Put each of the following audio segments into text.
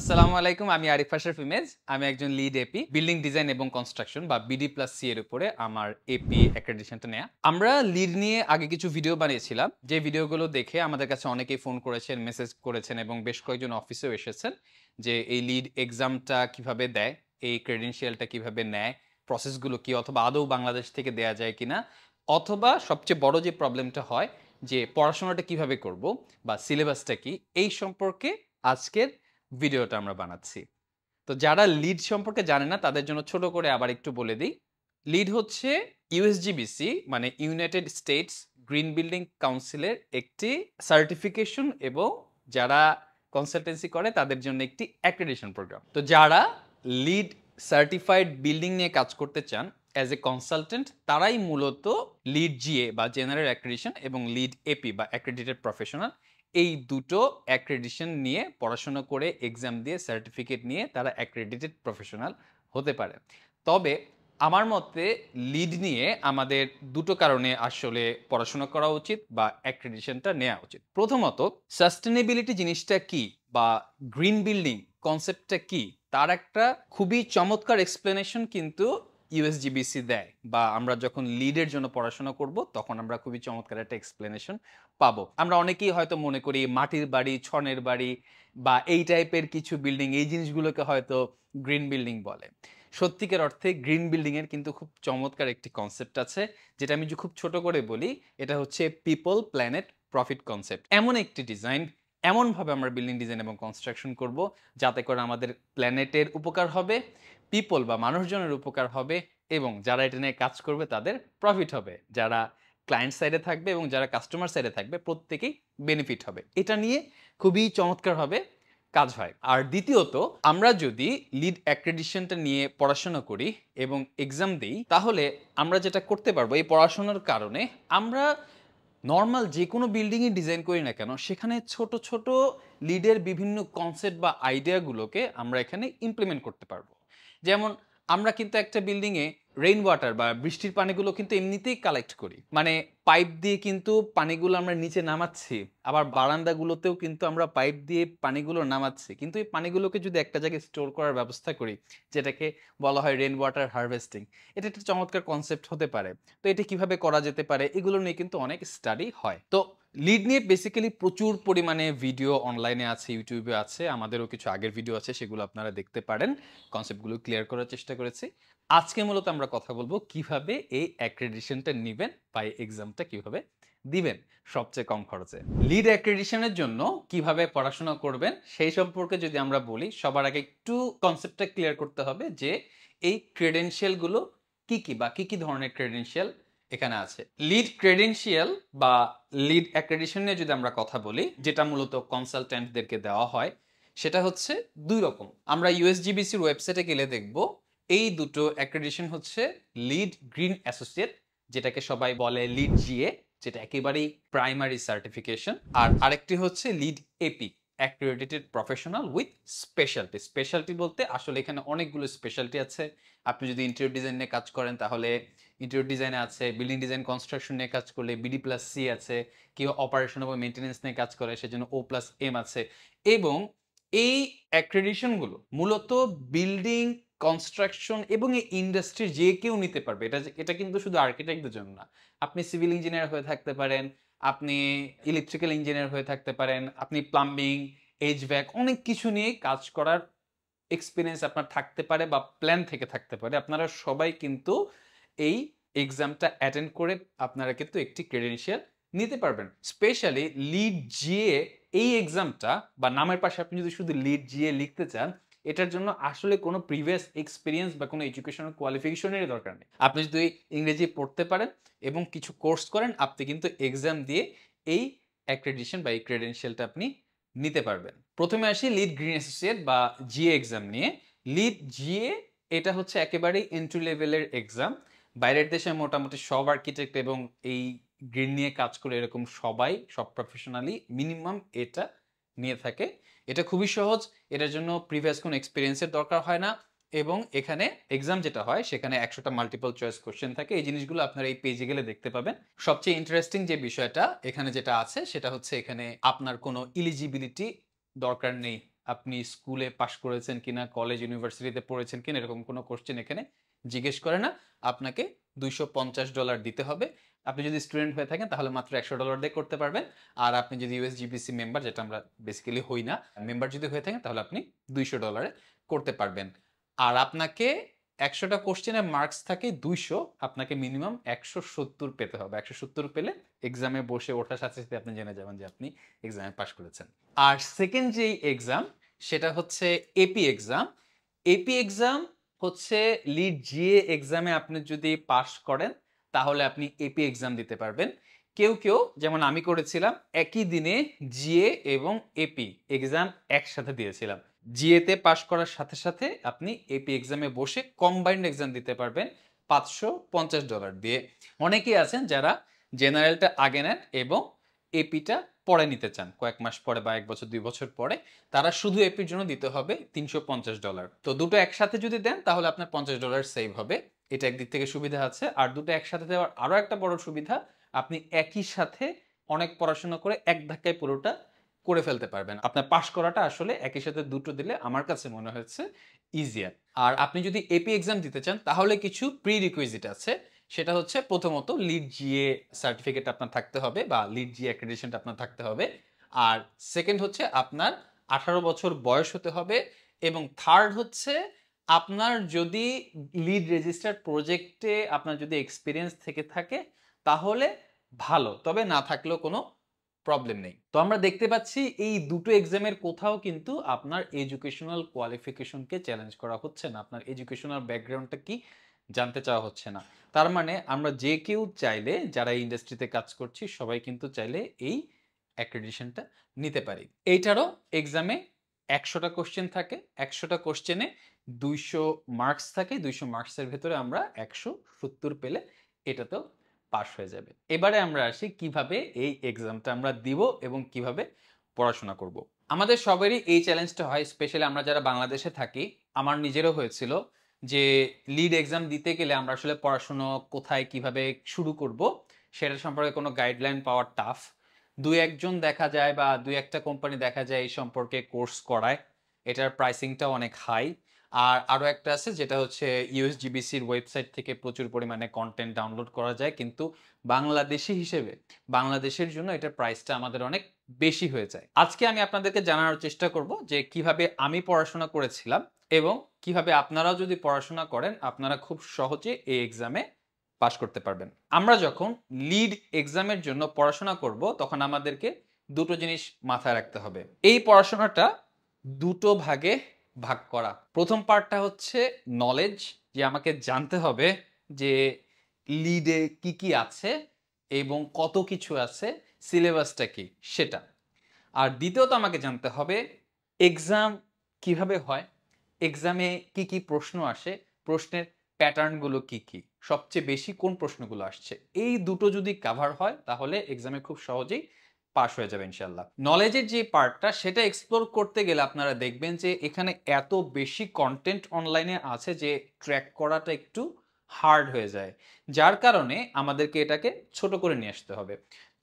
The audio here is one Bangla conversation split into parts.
আসসালামু আলাইকুম আমি আরিফ আশরাফ ইমেজ আমি একজন লিড এপি বিল্ডিং ডিজাইন এবং কনস্ট্রাকশন বা বিডি প্লাস সি এর উপরে আমার এপি অ্যাক্রেডিশনটা নেয়া আমরা লিড নিয়ে আগে কিছু ভিডিও বানিয়েছিলাম যে ভিডিওগুলো দেখে আমাদের কাছে অনেকেই ফোন করেছেন মেসেজ করেছেন এবং বেশ কয়েকজন অফিসেও এসেছেন যে এই লিড এক্সামটা কিভাবে দেয় এই ক্রেডেন্সিয়ালটা কিভাবে নেয় প্রসেসগুলো কি অথবা আদৌ বাংলাদেশ থেকে দেয়া যায় কিনা অথবা সবচেয়ে বড় যে প্রবলেমটা হয় যে পড়াশোনাটা কিভাবে করব বা সিলেবাসটা কি এই সম্পর্কে আজকের ভিডিওটা আমরা বানাচ্ছি তো যারা লিড সম্পর্কে জানে না তাদের জন্য ছোট করে আবার একটু বলে দিই লিড হচ্ছে ইউএসজিবিসি মানে ইউনাইটেড স্টেটস গ্রিন বিল্ডিং কাউন্সিলের একটি সার্টিফিকেশন এবং যারা কনসালটেন্সি করে তাদের জন্য একটি অ্যাক্রেডিশন প্রোগ্রাম তো যারা লিড সার্টিফাইড বিল্ডিং নিয়ে কাজ করতে চান অ্যাজ এ কনসালটেন্ট তারাই মূলত লিড জিএ বা জেনারেল অ্যাক্রেডিশন এবং লিড এপি বা অ্যাক্রেডিটেড প্রফেশনাল এই দুটো অ্যাক্রেডিশন নিয়ে পড়াশোনা করে এক্সাম দিয়ে সার্টিফিকেট নিয়ে তারা অ্যাক্রেডিটেড প্রফেশনাল হতে পারে তবে আমার মতে লিড নিয়ে আমাদের দুটো কারণে আসলে পড়াশোনা করা উচিত বা অ্যাক্রেডিশনটা নেওয়া উচিত প্রথমত সাস্টেনেবিলিটি জিনিসটা কি বা গ্রিন বিল্ডিং কনসেপ্টটা কি তার একটা খুবই চমৎকার এক্সপ্লেনেশন কিন্তু ইউএসজিবিসি দেয় বা আমরা যখন লিডের জন্য পড়াশোনা করব তখন আমরা খুবই চমৎকার একটা এক্সপ্লেনেশন পাবো আমরা অনেকেই হয়তো মনে করি মাটির বাড়ি ছনের বাড়ি বা এই টাইপের কিছু বিল্ডিং এই জিনিসগুলোকে হয়তো গ্রিন বিল্ডিং বলে সত্যিকার অর্থে গ্রিন বিল্ডিংয়ের কিন্তু খুব চমৎকার একটি কনসেপ্ট আছে যেটা আমি খুব ছোট করে বলি এটা হচ্ছে পিপল প্ল্যানেট প্রফিট কনসেপ্ট এমন একটি ডিজাইন এমনভাবে আমরা বিল্ডিং ডিজাইন এবং কনস্ট্রাকশন করব যাতে করে আমাদের প্ল্যানেটের উপকার হবে পিপল বা মানুষজনের উপকার হবে এবং যারা এটা নিয়ে কাজ করবে তাদের প্রফিট হবে যারা ক্লায়েন্ট সাইডে থাকবে এবং যারা কাস্টমার সাইডে থাকবে প্রত্যেকেই বেনিফিট হবে এটা নিয়ে খুবই চমৎকারভাবে কাজ হয় আর দ্বিতীয়ত আমরা যদি লিড অ্যাক্রেডিশনটা নিয়ে পড়াশোনা করি এবং এক্সাম দিই তাহলে আমরা যেটা করতে পারবো এই পড়াশোনার কারণে আমরা নর্মাল যে কোনো বিল্ডিংই ডিজাইন করি না কেন সেখানে ছোট ছোট লিডের বিভিন্ন কনসেপ্ট বা আইডিয়াগুলোকে আমরা এখানে ইমপ্লিমেন্ট করতে পারবো যেমন আমরা কিন্তু একটা বিল্ডিংয়ে রেইন ওয়াটার বা বৃষ্টির পানিগুলো কিন্তু এমনিতেই কালেক্ট করি মানে পাইপ দিয়ে কিন্তু পানিগুলো আমরা নিচে নামাচ্ছি আবার বারান্দাগুলোতেও কিন্তু আমরা পাইপ দিয়ে পানিগুলো নামাচ্ছি কিন্তু এই পানিগুলোকে যদি একটা জায়গায় স্টোর করার ব্যবস্থা করি যেটাকে বলা হয় রেন ওয়াটার হারভেস্টিং এটা একটা চমৎকার কনসেপ্ট হতে পারে তো এটা কিভাবে করা যেতে পারে এগুলো নিয়ে কিন্তু অনেক স্টাডি হয় তো লিড নিয়ে বেসিক্যালি প্রচুর পরিমাণে ভিডিও অনলাইনে আছে ইউটিউবে আছে আমাদেরও কিছু আগের ভিডিও আছে সেগুলো আপনারা দেখতে পারেন কনসেপ্টগুলো ক্লিয়ার করার চেষ্টা করেছি আজকে মূলত আমরা কথা বলবো কিভাবে এই অ্যাক্রেডিশনটা নেবেন বা এক্সামটা কিভাবে দিবেন সবচেয়ে কম খরচে লিড অ্যাক্রেডিশনের জন্য কিভাবে পড়াশোনা করবেন সেই সম্পর্কে যদি আমরা বলি সবার আগে একটু কনসেপ্টটা ক্লিয়ার করতে হবে যে এই ক্রেডেনশিয়ালগুলো কি কি বা কি কি ধরনের ক্রেডেনশিয়াল এখানে আছে লিড ক্রেডেন্সিয়াল বা লিড অ্যাক্রেডিশন নিয়ে যদি আমরা কথা বলি যেটা মূলত কনসালট্যান্টদেরকে দেওয়া হয় সেটা হচ্ছে দুই রকম আমরা ইউএসজিবিসির ওয়েবসাইটে গেলে দেখব এই দুটো অ্যাক্রেডিশন হচ্ছে লিড গ্রিন অ্যাসোসিয়েট যেটাকে সবাই বলে লিড জিএ যেটা একেবারেই প্রাইমারি সার্টিফিকেশন আর আরেকটি হচ্ছে LEED AP accredited professional with specialty specialty বলতে আসলে এখানে অনেকগুলো স্পেশালটি আছে আপনি যদি ইন্টেরিয়র ডিজাইন নিয়ে কাজ করেন তাহলে ইন্টেরিয়র ডিজাইনে আছে বিল্ডিং ডিজাইন কনস্ট্রাকশন নিয়ে কাজ করলে বিডি প্লাস সি আছে কেউ অপারেশন এবং মেনটেন্স নিয়ে কাজ করে সেজন্য ও প্লাস এম আছে এবং এই অ্যাক্রেডিশনগুলো মূলত বিল্ডিং কনস্ট্রাকশন এবং এই ইন্ডাস্ট্রি যে কেউ নিতে পারবে এটা এটা কিন্তু শুধু আর্কিটেক্টদের জন্য না আপনি সিভিল ইঞ্জিনিয়ার হয়ে থাকতে পারেন আপনি ইলেকট্রিক্যাল ইঞ্জিনিয়ার হয়ে থাকতে পারেন আপনি প্লাম্বিং ব্যাক অনেক কিছু নিয়ে কাজ করার এক্সপিরিয়েন্স আপনার থাকতে পারে বা প্ল্যান থেকে থাকতে পারে আপনারা সবাই কিন্তু এই এক্সামটা অ্যাটেন্ড করে আপনারা কিন্তু একটি ক্রেডেনশিয়াল নিতে পারবেন স্পেশালি লিড জিএ এই এক্সামটা বা নামের পাশে আপনি যদি শুধু লিড জিএ লিখতে চান এটার জন্য আসলে কোনো প্রিভিয়াস এক্সপিরিয়েন্স বা কোনো এডুকেশনাল কোয়ালিফিকেশনের দরকার নেই আপনি যদি ইংরেজি পড়তে পারেন এবং কিছু কোর্স করেন আপনি কিন্তু এক্সাম দিয়ে এই অ্যাক্রেডিশন বা এই ক্রেডেনশিয়ালটা আপনি নিতে পারবেন প্রথমে আসি লিড গ্রিন অ্যাসোসিয়েট বা জিএ এক্সাম নিয়ে লিড জিএ এটা হচ্ছে একেবারেই এন্ট্রি লেভেলের এক্সাম বাইরের দেশে মোটামুটি সব আর্কিটেক্ট এবং এই গ্রিন নিয়ে কাজ করে এরকম সবাই সব প্রফেশনালি মিনিমাম এটা নিয়ে থাকে এটা খুবই সহজ এটার জন্য প্রিভিয়াস কোনো এক্সপিরিয়েন্সের দরকার হয় না এবং এখানে এক্সাম যেটা হয় সেখানে একশোটা মাল্টিপল চয়েস কোশ্চেন থাকে এই জিনিসগুলো আপনারা এই পেজে গেলে দেখতে পাবেন সবচেয়ে ইন্টারেস্টিং যে বিষয়টা এখানে যেটা আছে সেটা হচ্ছে এখানে আপনার কোনো ইলিজিবিলিটি দরকার নেই আপনি স্কুলে পাশ করেছেন কিনা কলেজ ইউনিভার্সিটিতে পড়েছেন কিনা এরকম কোনো কোশ্চেন এখানে জিজ্ঞেস করে না আপনাকে দুইশো ডলার দিতে হবে আপনি যদি স্টুডেন্ট হয়ে থাকেন তাহলে মাত্র একশো ডলার দিয়ে করতে পারবেন আর আপনি যদি ইউএসজিবিসি মেম্বার যেটা আমরা বেসিক্যালি হই না মেম্বার যদি হয়ে থাকেন তাহলে আপনি দুইশো ডলারে করতে পারবেন আর আপনাকে একশোটা কোশ্চেনের মার্কস থাকে দুইশো আপনাকে মিনিমাম একশো সত্তর পেতে হবে একশো সত্তর পেলে এক্সামে বসে ওঠার সাথে সাথে আপনি জেনে যাবেন যে আপনি এক্সামে পাশ করেছেন আর সেকেন্ড যেই এক্সাম সেটা হচ্ছে এপি এক্সাম এপি এক্সাম হচ্ছে লিড জিএ এক্সামে আপনি যদি পাশ করেন তাহলে আপনি এপি এক্সাম দিতে পারবেন কেউ কেউ যেমন আমি করেছিলাম একই দিনে জিএ এবং এপি এক্সাম একসাথে দিয়েছিলাম জিএতে পাশ করার সাথে সাথে আপনি এপি এক্সামে বসে কম্বাইন্ড এক্সাম দিতে পারবেন পাঁচশো ডলার দিয়ে অনেকেই আছেন যারা জেনারেলটা আগে নেন এবং এপিটা পরে নিতে চান কয়েক মাস পরে বা এক বছর দুই বছর পরে তারা শুধু এপির জন্য দিতে হবে তিনশো পঞ্চাশ ডলার তো দুটো একসাথে যদি দেন তাহলে আপনার পঞ্চাশ ডলার সেভ হবে এটা একদিক থেকে সুবিধা আছে আর দুটো একসাথে দেওয়ার আরও একটা বড় সুবিধা আপনি একই সাথে অনেক পড়াশোনা করে এক ধাক্কায় পুরোটা করে ফেলতে পারবেন আপনার পাশ করাটা আসলে একই সাথে দুটো দিলে আমার কাছে মনে হয়েছে ইজিয়ার আর আপনি যদি এপি এক্সাম দিতে চান তাহলে কিছু প্রি রিকুইজিট আছে সেটা হচ্ছে প্রথমত লিড জিএ সার্টিফিকেট আপনার থাকতে হবে বা লিড জিএ অ্যাক্রেডিশনটা আপনার থাকতে হবে আর সেকেন্ড হচ্ছে আপনার আঠারো বছর বয়স হতে হবে এবং থার্ড হচ্ছে আপনার যদি লিড রেজিস্টার প্রজেক্টে আপনার যদি এক্সপিরিয়েন্স থেকে থাকে তাহলে ভালো তবে না থাকলেও কোনো প্রবলেম নেই তো আমরা দেখতে পাচ্ছি এই দুটো এক্সামের কোথাও কিন্তু আপনার এডুকেশনাল কোয়ালিফিকেশনকে চ্যালেঞ্জ করা হচ্ছে না আপনার এডুকেশনাল ব্যাকগ্রাউন্ডটা কি জানতে চাওয়া হচ্ছে না তার মানে আমরা যে কেউ চাইলে যারা ইন্ডাস্ট্রিতে কাজ করছি সবাই কিন্তু চাইলে এই অ্যাক্রেডিশনটা নিতে পারি এইটারও এক্সামে একশোটা কোশ্চেন থাকে একশোটা কোশ্চেনে দুইশো মার্কস থাকে দুইশো মার্কসের ভেতরে আমরা একশো সত্তর পেলে এটাতেও পাস হয়ে যাবে এবারে আমরা আসি কিভাবে এই এক্সামটা আমরা দিব এবং কিভাবে পড়াশোনা করব। আমাদের সবারই এই চ্যালেঞ্জটা হয় স্পেশালি আমরা যারা বাংলাদেশে থাকি আমার নিজেরও হয়েছিল যে লিড এক্সাম দিতে গেলে আমরা আসলে পড়াশুনো কোথায় কিভাবে শুরু করব সেটা সম্পর্কে কোনো গাইডলাইন পাওয়ার টাফ দু একজন দেখা যায় বা দু একটা কোম্পানি দেখা যায় এই সম্পর্কে কোর্স করায় এটার প্রাইসিংটাও অনেক হাই আর আরও একটা আছে যেটা হচ্ছে ইউএসজিবিসির ওয়েবসাইট থেকে প্রচুর পরিমাণে কন্টেন্ট ডাউনলোড করা যায় কিন্তু বাংলাদেশি হিসেবে বাংলাদেশের জন্য এটার প্রাইসটা আমাদের অনেক বেশি হয়ে যায় আজকে আমি আপনাদেরকে জানার চেষ্টা করব যে কিভাবে আমি পড়াশোনা করেছিলাম এবং কিভাবে আপনারাও যদি পড়াশোনা করেন আপনারা খুব সহজে এই এক্সামে পাশ করতে পারবেন আমরা যখন লিড এক্সামের জন্য পড়াশোনা করব তখন আমাদেরকে দুটো জিনিস মাথায় রাখতে হবে এই পড়াশোনাটা দুটো ভাগে ভাগ করা প্রথম পার্টটা হচ্ছে নলেজ যে আমাকে জানতে হবে যে লিডে কি কি আছে এবং কত কিছু আছে সিলেবাসটা কি সেটা আর দ্বিতীয়ত আমাকে জানতে হবে এক্সাম কিভাবে হয় এক্সামে কি কি প্রশ্ন আসে প্রশ্নের প্যাটার্নগুলো কি কি সবচেয়ে বেশি কোন প্রশ্নগুলো আসছে এই দুটো যদি কাভার হয় তাহলে এক্সামে খুব সহজেই পাশ হয়ে যাবে ইনশাল্লাহ নলেজের যে পার্টটা সেটা এক্সপ্লোর করতে গেলে আপনারা দেখবেন যে এখানে এত বেশি কন্টেন্ট অনলাইনে আছে যে ট্র্যাক করাটা একটু হার্ড হয়ে যায় যার কারণে আমাদেরকে এটাকে ছোট করে নিয়ে আসতে হবে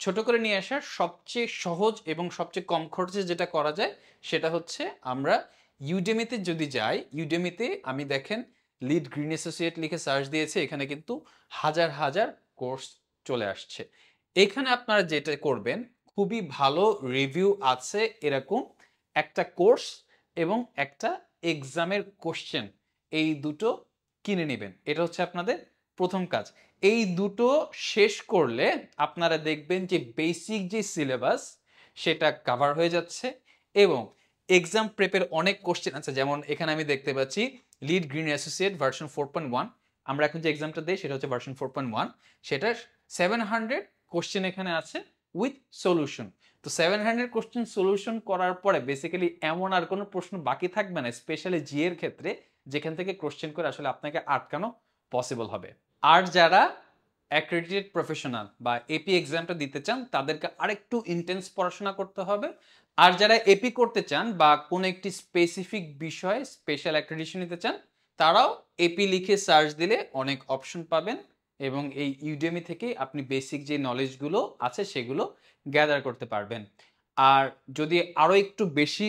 ছোট করে নিয়ে আসার সবচেয়ে সহজ এবং সবচেয়ে কম খরচে যেটা করা যায় সেটা হচ্ছে আমরা ইউডেমিতে যদি যাই ইউডেমিতে আমি দেখেন লিড গ্রিন অ্যাসোসিয়েট লিখে সার্চ দিয়েছে এখানে কিন্তু হাজার হাজার কোর্স চলে আসছে এখানে আপনারা যেটা করবেন খুবই ভালো রিভিউ আছে এরকম একটা কোর্স এবং একটা এক্সামের কোশ্চেন এই দুটো কিনে নেবেন এটা হচ্ছে আপনাদের প্রথম কাজ এই দুটো শেষ করলে আপনারা দেখবেন যে বেসিক যে সিলেবাস সেটা কাভার হয়ে যাচ্ছে এবং এক্সাম প্রেপের অনেক কোশ্চেন আছে যেমন এখানে আমি দেখতে পাচ্ছি LEED green associate version four point one আমরা এখন যে এক্সামটা দিই সেটা হচ্ছে ভার্সন ফোর পয়েন্ট ওয়ান সেটার সেভেন হান্ড্রেড কোশ্চেন এখানে আছে উইথ সলিউশন তো সেভেন হান্ড্রেড কোশ্চেন সলিউশন করার পরে বেসিক্যালি এমন আর কোনো প্রশ্ন বাকি থাকবে না স্পেশালি জি এর ক্ষেত্রে যেখান থেকে কোশ্চেন করে আসলে আপনাকে আটকানো পসিবল হবে আর যারা অ্যাক্রেডিটেড প্রফেশনাল বা এপি এক্সামটা দিতে চান তাদেরকে আরেকটু ইন্টেন্স পড়াশোনা করতে হবে আর যারা এপি করতে চান বা কোনো একটি স্পেসিফিক বিষয়ে স্পেশাল অ্যাক্রেডিশন নিতে চান তারাও এপি লিখে সার্চ দিলে অনেক অপশন পাবেন এবং এই ইউডিএমি থেকে আপনি বেসিক যে নলেজগুলো আছে সেগুলো গ্যাদার করতে পারবেন আর যদি আরও একটু বেশি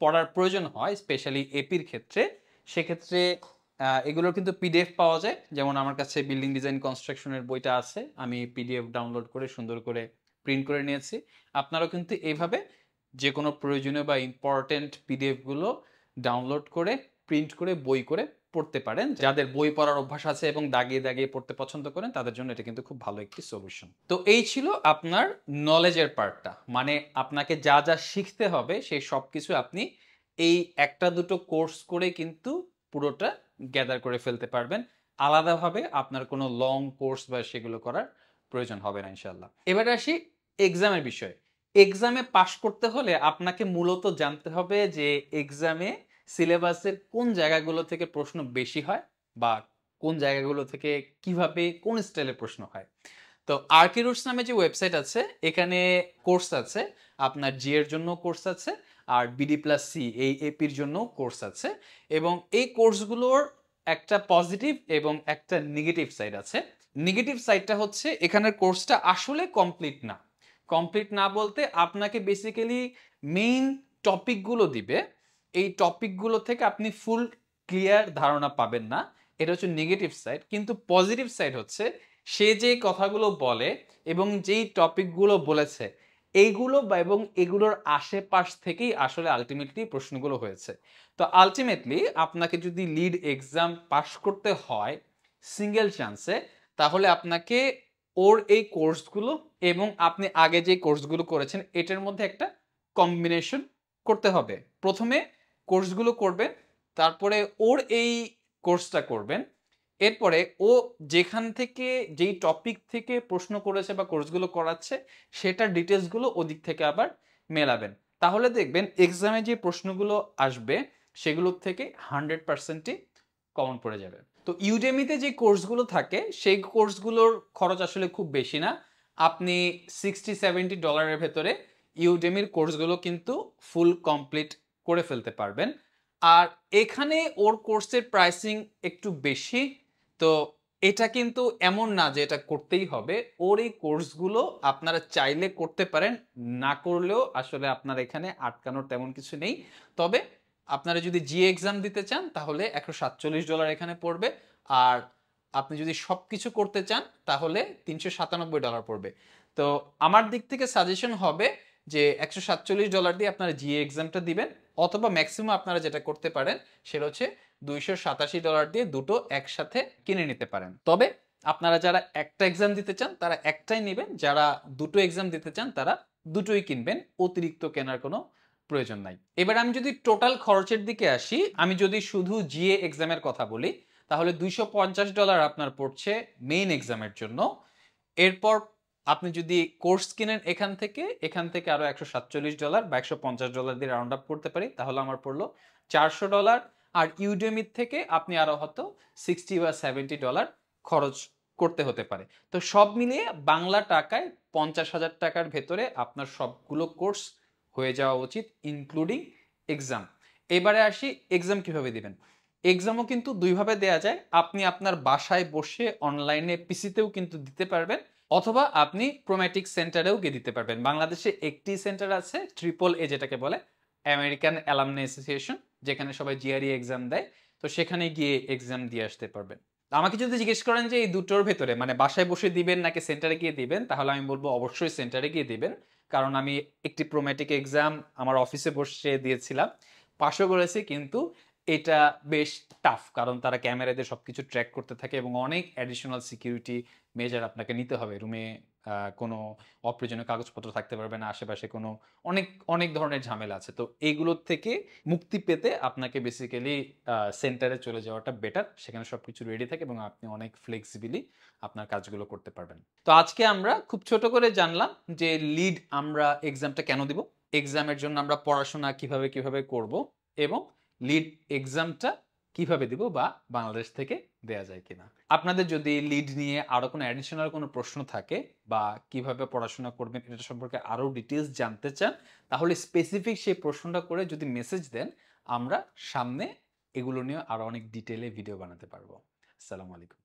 পড়ার প্রয়োজন হয় স্পেশালি এপির ক্ষেত্রে সেক্ষেত্রে এগুলোর কিন্তু পিডিএফ পাওয়া যায় যেমন আমার কাছে বিল্ডিং ডিজাইন কনস্ট্রাকশনের বইটা আছে আমি পিডিএফ ডাউনলোড করে সুন্দর করে প্রিন্ট করে নিয়েছি আপনারাও কিন্তু এইভাবে যে কোনো প্রয়োজনীয় বা ইম্পর্টেন্ট পিডিএফগুলো ডাউনলোড করে প্রিন্ট করে বই করে পড়তে পারেন যাদের বই পড়ার অভ্যাস আছে এবং দাগিয়ে দাগিয়ে পড়তে পছন্দ করেন তাদের জন্য এটা কিন্তু খুব ভালো একটি সলিউশন তো এই ছিল আপনার নলেজের পার্টটা মানে আপনাকে যা যা শিখতে হবে সেই সব কিছু আপনি এই একটা দুটো কোর্স করে কিন্তু পুরোটা গ্যাদার করে ফেলতে পারবেন আলাদাভাবে আপনার কোনো লং কোর্স বা সেগুলো করার প্রয়োজন হবে না ইনশাল্লাহ এবারে আসি এক্সামের বিষয়ে এক্সামে পাশ করতে হলে আপনাকে মূলত জানতে হবে যে এক্সামে সিলেবাসের কোন জায়গাগুলো থেকে প্রশ্ন বেশি হয় বা কোন জায়গাগুলো থেকে কিভাবে কোন স্টাইলে প্রশ্ন হয় তো আরকি রুটস নামে যে ওয়েবসাইট আছে এখানে কোর্স আছে আপনার জি এর জন্য কোর্স আছে আর বিডি প্লাস সি এই এপির জন্য কোর্স আছে এবং এই কোর্সগুলোর একটা পজিটিভ এবং একটা নেগেটিভ সাইড আছে নেগেটিভ সাইডটা হচ্ছে এখানের কোর্সটা আসলে কমপ্লিট না কমপ্লিট না বলতে আপনাকে বেসিক্যালি মেইন টপিকগুলো দিবে এই টপিকগুলো থেকে আপনি ফুল ক্লিয়ার ধারণা পাবেন না এটা হচ্ছে নেগেটিভ সাইড কিন্তু পজিটিভ সাইড হচ্ছে সে যে কথাগুলো বলে এবং যেই টপিকগুলো বলেছে এইগুলো বা এবং এগুলোর আশেপাশ থেকেই আসলে আলটিমেটলি প্রশ্নগুলো হয়েছে তো আলটিমেটলি আপনাকে যদি লিড এক্সাম পাশ করতে হয় সিঙ্গেল চান্সে তাহলে আপনাকে ওর এই কোর্সগুলো এবং আপনি আগে যে কোর্সগুলো করেছেন এটার মধ্যে একটা কম্বিনেশন করতে হবে প্রথমে কোর্সগুলো করবেন তারপরে ওর এই কোর্সটা করবেন এরপরে ও যেখান থেকে যেই টপিক থেকে প্রশ্ন করেছে বা কোর্সগুলো করাচ্ছে সেটার ডিটেলসগুলো ওদিক থেকে আবার মেলাবেন তাহলে দেখবেন এক্সামে যে প্রশ্নগুলো আসবে সেগুলোর থেকে হান্ড্রেড পার্সেন্টই কমন পড়ে যাবে তো ইউডেমিতে যে কোর্সগুলো থাকে সেই কোর্সগুলোর খরচ আসলে খুব বেশি না আপনি সিক্সটি সেভেন্টি ডলারের ভেতরে ইউডেমির কোর্সগুলো কিন্তু ফুল কমপ্লিট করে ফেলতে পারবেন আর এখানে ওর কোর্সের প্রাইসিং একটু বেশি তো এটা কিন্তু এমন না যে এটা করতেই হবে ওর এই কোর্সগুলো আপনারা চাইলে করতে পারেন না করলেও আসলে আপনার এখানে আটকানোর তেমন কিছু নেই তবে আপনারা যদি জি এক্সাম দিতে চান তাহলে একশো সাতচল্লিশ ডলার এখানে পড়বে আর আপনি যদি সব কিছু করতে চান তাহলে তিনশো সাতানব্বই ডলার পড়বে তো আমার দিক থেকে সাজেশন হবে যে একশো সাতচল্লিশ ডলার দিয়ে আপনারা জিএ এক্সামটা দিবেন অথবা ম্যাক্সিমাম আপনারা যেটা করতে পারেন সেটা হচ্ছে দুইশো সাতাশি ডলার দিয়ে দুটো একসাথে কিনে নিতে পারেন তবে আপনারা যারা একটা এক্সাম দিতে চান তারা একটাই নেবেন যারা দুটো এক্সাম দিতে চান তারা দুটোই কিনবেন অতিরিক্ত কেনার কোনো প্রয়োজন নাই এবার আমি যদি টোটাল খরচের দিকে আসি আমি যদি শুধু জিএ এক্সামের কথা বলি তাহলে দুইশো ডলার আপনার পড়ছে মেইন এক্সামের জন্য এরপর আপনি যদি কোর্স কিনেন এখান থেকে এখান থেকে আরও একশো সাতচল্লিশ ডলার বা একশো পঞ্চাশ ডলার দিয়ে রাউন্ড আপ করতে পারি তাহলে আমার পড়লো চারশো ডলার আর ইউডেমির থেকে আপনি আরও হয়তো সিক্সটি বা সেভেন্টি ডলার খরচ করতে হতে পারে তো সব মিলিয়ে বাংলা টাকায় পঞ্চাশ হাজার টাকার ভেতরে আপনার সবগুলো কোর্স হয়ে যাওয়া উচিত ইনক্লুডিং এক্সাম এবারে আসি এক্সাম কিভাবে দিবেন এক্সামও কিন্তু দুইভাবে দেয়া যায় আপনি আপনার বাসায় বসে অনলাইনে পিসিতেও কিন্তু দিতে পারবেন অথবা আপনি প্রোমেটিক সেন্টারেও গিয়ে দিতে পারবেন বাংলাদেশে একটি সেন্টার আছে ট্রিপল এ যেটাকে বলে আমেরিকান অ্যালামনি অ্যাসোসিয়েশন যেখানে সবাই জিআরই এক্সাম e দেয় তো সেখানে গিয়ে এক্সাম দিয়ে আসতে পারবেন আমাকে যদি জিজ্ঞেস করেন যে এই দুটোর ভেতরে মানে বাসায় বসে দিবেন নাকি সেন্টারে গিয়ে দিবেন তাহলে আমি বলবো অবশ্যই সেন্টারে গিয়ে দিবেন কারণ আমি একটি প্রোম্যাটিক এক্সাম আমার অফিসে বসে দিয়েছিলাম পাশও করেছি কিন্তু এটা বেশ টাফ কারণ তারা ক্যামেরা দিয়ে সব কিছু ট্র্যাক করতে থাকে এবং অনেক অ্যাডিশনাল সিকিউরিটি মেজার আপনাকে নিতে হবে রুমে কোনো অপ্রয়োজনীয় কাগজপত্র থাকতে পারবে না আশেপাশে কোনো অনেক অনেক ধরনের ঝামেলা আছে তো এইগুলোর থেকে মুক্তি পেতে আপনাকে বেসিক্যালি সেন্টারে চলে যাওয়াটা বেটার সেখানে সব কিছু রেডি থাকে এবং আপনি অনেক ফ্লেক্সিবিলি আপনার কাজগুলো করতে পারবেন তো আজকে আমরা খুব ছোট করে জানলাম যে লিড আমরা এক্সামটা কেন দিব এক্সামের জন্য আমরা পড়াশোনা কিভাবে কিভাবে করব এবং লিড এক্সামটা কিভাবে দিব বা বাংলাদেশ থেকে দেয়া যায় কিনা আপনাদের যদি লিড নিয়ে আরো কোনো অ্যাডিশনাল কোনো প্রশ্ন থাকে বা কিভাবে পড়াশোনা করবেন এটা সম্পর্কে আরো ডিটেলস জানতে চান তাহলে স্পেসিফিক সেই প্রশ্নটা করে যদি মেসেজ দেন আমরা সামনে এগুলো নিয়ে আরো অনেক ডিটেলে ভিডিও বানাতে পারবো আসসালামু আলাইকুম